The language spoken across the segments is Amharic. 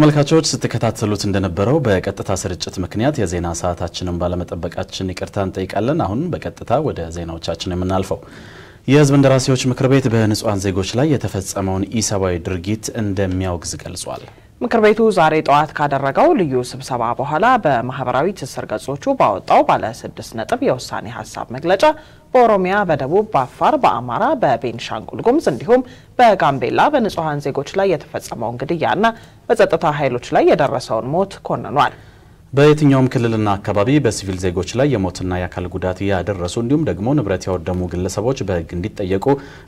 ተመልካቾች ስትከታተሉት እንደነበረው በቀጥታ ስርጭት ምክንያት የዜና ሰዓታችንን ባለመጠበቃችን ይቅርታ እንጠይቃለን። አሁን በቀጥታ ወደ ዜናዎቻችን የምናልፈው የሕዝብ እንደራሴዎች ምክር ቤት በንጹሐን ዜጎች ላይ የተፈጸመውን ኢሰብአዊ ድርጊት እንደሚያወግዝ ገልጿል። ምክር ቤቱ ዛሬ ጠዋት ካደረገው ልዩ ስብሰባ በኋላ በማህበራዊ ትስስር ገጾቹ ባወጣው ባለ ስድስት ነጥብ የውሳኔ ሀሳብ መግለጫ በኦሮሚያ፣ በደቡብ፣ በአፋር፣ በአማራ፣ በቤንሻንጉል ጉምዝ እንዲሁም በጋምቤላ በንጹሐን ዜጎች ላይ የተፈጸመውን ግድያና በጸጥታ ኃይሎች ላይ የደረሰውን ሞት ኮንኗል። በየትኛውም ክልልና አካባቢ በሲቪል ዜጎች ላይ የሞትና የአካል ጉዳት ያደረሱ እንዲሁም ደግሞ ንብረት ያወደሙ ግለሰቦች በሕግ እንዲጠየቁ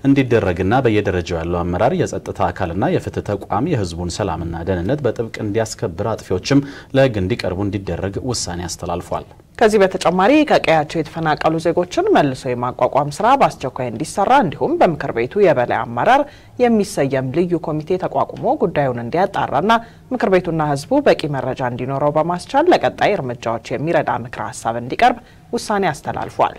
እንዲደረግና በየደረጃው ያለው አመራር የጸጥታ አካልና የፍትህ ተቋም የሕዝቡን ሰላምና ደህንነት በጥብቅ እንዲያስከብር አጥፊዎችም ለሕግ እንዲቀርቡ እንዲደረግ ውሳኔ አስተላልፏል። ከዚህ በተጨማሪ ከቀያቸው የተፈናቀሉ ዜጎችን መልሶ የማቋቋም ስራ በአስቸኳይ እንዲሰራ እንዲሁም በምክር ቤቱ የበላይ አመራር የሚሰየም ልዩ ኮሚቴ ተቋቁሞ ጉዳዩን እንዲያጣራና ምክር ቤቱና ሕዝቡ በቂ መረጃ እንዲኖረው በማስቻል ለቀጣይ እርምጃዎች የሚረዳ ምክረ ሀሳብ እንዲቀርብ ውሳኔ አስተላልፏል።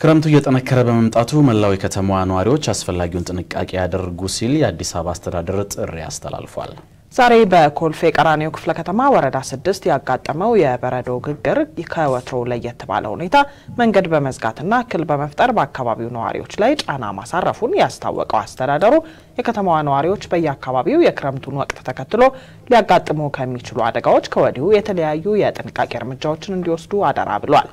ክረምቱ እየጠነከረ በመምጣቱ መላው የከተማዋ ነዋሪዎች አስፈላጊውን ጥንቃቄ ያደርጉ ሲል የአዲስ አበባ አስተዳደር ጥሪ አስተላልፏል። ዛሬ በኮልፌ ቀራኒዮ ክፍለ ከተማ ወረዳ ስድስት ያጋጠመው የበረዶ ግግር ከወትሮው ለየት ባለ ሁኔታ መንገድ በመዝጋትና እክል በመፍጠር በአካባቢው ነዋሪዎች ላይ ጫና ማሳረፉን ያስታወቀው አስተዳደሩ የከተማዋ ነዋሪዎች በየአካባቢው የክረምቱን ወቅት ተከትሎ ሊያጋጥሙ ከሚችሉ አደጋዎች ከወዲሁ የተለያዩ የጥንቃቄ እርምጃዎችን እንዲወስዱ አደራ ብሏል።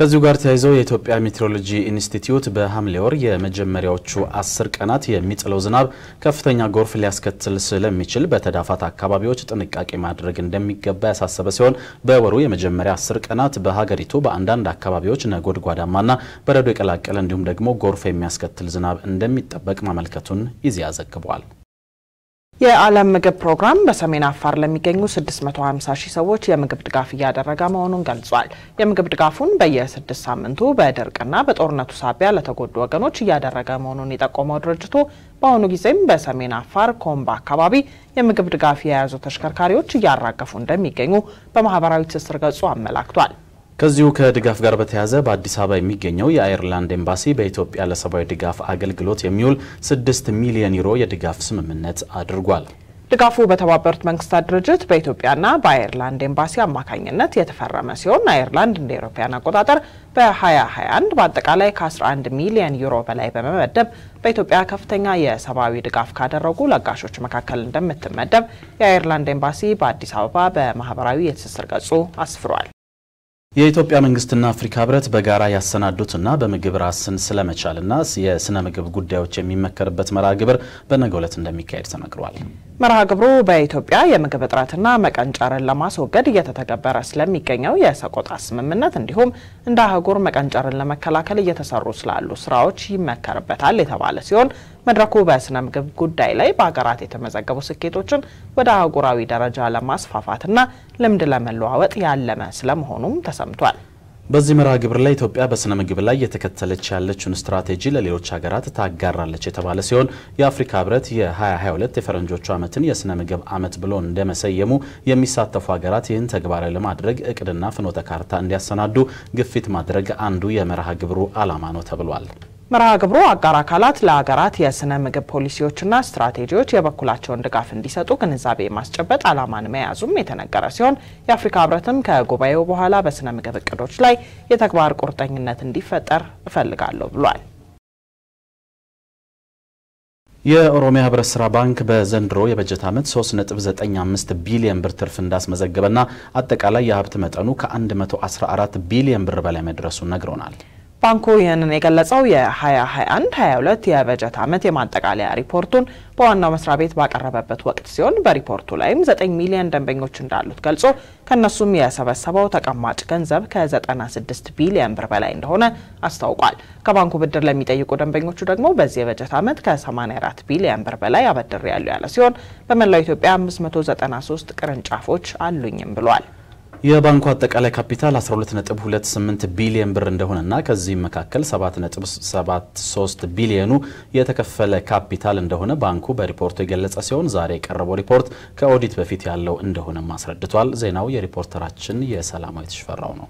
ከዚሁ ጋር ተያይዘው የኢትዮጵያ ሜትሮሎጂ ኢንስቲትዩት በሐምሌ ወር የመጀመሪያዎቹ አስር ቀናት የሚጥለው ዝናብ ከፍተኛ ጎርፍ ሊያስከትል ስለሚችል በተዳፋት አካባቢዎች ጥንቃቄ ማድረግ እንደሚገባ ያሳሰበ ሲሆን በወሩ የመጀመሪያ አስር ቀናት በሀገሪቱ በአንዳንድ አካባቢዎች ነጎድጓዳማና በረዶ የቀላቀለ እንዲሁም ደግሞ ጎርፍ የሚያስከትል ዝናብ እንደሚጠበቅ ማመልከቱን ይዚያ ዘግቧል። የዓለም ምግብ ፕሮግራም በሰሜን አፋር ለሚገኙ 650 ሺህ ሰዎች የምግብ ድጋፍ እያደረገ መሆኑን ገልጿል። የምግብ ድጋፉን በየስድስት ሳምንቱ በድርቅና በጦርነቱ ሳቢያ ለተጎዱ ወገኖች እያደረገ መሆኑን የጠቆመው ድርጅቱ በአሁኑ ጊዜም በሰሜን አፋር ኮምባ አካባቢ የምግብ ድጋፍ የያዙ ተሽከርካሪዎች እያራገፉ እንደሚገኙ በማህበራዊ ትስስር ገጹ አመላክቷል። ከዚሁ ከድጋፍ ጋር በተያያዘ በአዲስ አበባ የሚገኘው የአይርላንድ ኤምባሲ በኢትዮጵያ ለሰብአዊ ድጋፍ አገልግሎት የሚውል 6 ሚሊዮን ዩሮ የድጋፍ ስምምነት አድርጓል። ድጋፉ በተባበሩት መንግስታት ድርጅት በኢትዮጵያና በአየርላንድ ኤምባሲ አማካኝነት የተፈረመ ሲሆን አየርላንድ እንደ ኤሮፓያን አቆጣጠር በ2021 በአጠቃላይ ከ11 ሚሊዮን ዩሮ በላይ በመመደብ በኢትዮጵያ ከፍተኛ የሰብአዊ ድጋፍ ካደረጉ ለጋሾች መካከል እንደምትመደብ የአየርላንድ ኤምባሲ በአዲስ አበባ በማህበራዊ የትስስር ገጹ አስፍሯል። የኢትዮጵያ መንግስትና አፍሪካ ህብረት በጋራ ያሰናዱትና በምግብ ራስን ስለመቻልና የስነ ምግብ ጉዳዮች የሚመከርበት መርሃ ግብር በነገው ዕለት እንደሚካሄድ ተነግሯል። መርሃ ግብሩ በኢትዮጵያ የምግብ እጥረትና መቀንጨርን ለማስወገድ እየተተገበረ ስለሚገኘው የሰቆጣ ስምምነት እንዲሁም እንደ አህጉር መቀንጨርን ለመከላከል እየተሰሩ ስላሉ ስራዎች ይመከርበታል የተባለ ሲሆን መድረኩ በስነ ምግብ ጉዳይ ላይ በሀገራት የተመዘገቡ ስኬቶችን ወደ አህጉራዊ ደረጃ ለማስፋፋትና ልምድ ለመለዋወጥ ያለመ ስለመሆኑም ተሰማ ተሰምቷል። በዚህ መርሃ ግብር ላይ ኢትዮጵያ በስነ ምግብ ላይ የተከተለች ያለችውን ስትራቴጂ ለሌሎች ሀገራት ታጋራለች የተባለ ሲሆን የአፍሪካ ህብረት የ2022 የፈረንጆቹ ዓመትን የስነ ምግብ ዓመት ብሎ እንደመሰየሙ የሚሳተፉ ሀገራት ይህን ተግባራዊ ለማድረግ እቅድና ፍኖተ ካርታ እንዲያሰናዱ ግፊት ማድረግ አንዱ የመርሃ ግብሩ ዓላማ ነው ተብሏል። መርሃ ግብሩ አጋር አካላት ለሀገራት የስነ ምግብ ፖሊሲዎችና ስትራቴጂዎች የበኩላቸውን ድጋፍ እንዲሰጡ ግንዛቤ የማስጨበጥ ዓላማን መያዙም የተነገረ ሲሆን የአፍሪካ ህብረትም ከጉባኤው በኋላ በስነ ምግብ እቅዶች ላይ የተግባር ቁርጠኝነት እንዲፈጠር እፈልጋለሁ ብሏል። የኦሮሚያ ህብረት ስራ ባንክ በዘንድሮ የበጀት ዓመት 3.95 ቢሊዮን ብር ትርፍ እንዳስመዘገበና አጠቃላይ የሀብት መጠኑ ከ114 ቢሊዮን ብር በላይ መድረሱን ነግሮናል ባንኩ ይህንን የገለጸው የ2021 22 የበጀት ዓመት የማጠቃለያ ሪፖርቱን በዋናው መስሪያ ቤት ባቀረበበት ወቅት ሲሆን በሪፖርቱ ላይም 9 ሚሊዮን ደንበኞች እንዳሉት ገልጾ ከእነሱም የሰበሰበው ተቀማጭ ገንዘብ ከ96 ቢሊዮን ብር በላይ እንደሆነ አስታውቋል። ከባንኩ ብድር ለሚጠይቁ ደንበኞቹ ደግሞ በዚህ የበጀት ዓመት ከ84 ቢሊዮን ብር በላይ ያሉ ያለ ሲሆን በመላው ኢትዮጵያ 593 ቅርንጫፎች አሉኝም ብሏል። የባንኩ አጠቃላይ ካፒታል 12.28 ቢሊዮን ብር እንደሆነና ከዚህም መካከል 7.73 ቢሊዮኑ የተከፈለ ካፒታል እንደሆነ ባንኩ በሪፖርቱ የገለጸ ሲሆን ዛሬ የቀረበው ሪፖርት ከኦዲት በፊት ያለው እንደሆነም አስረድቷል። ዜናው የሪፖርተራችን የሰላማዊ ተሽፈራው ነው።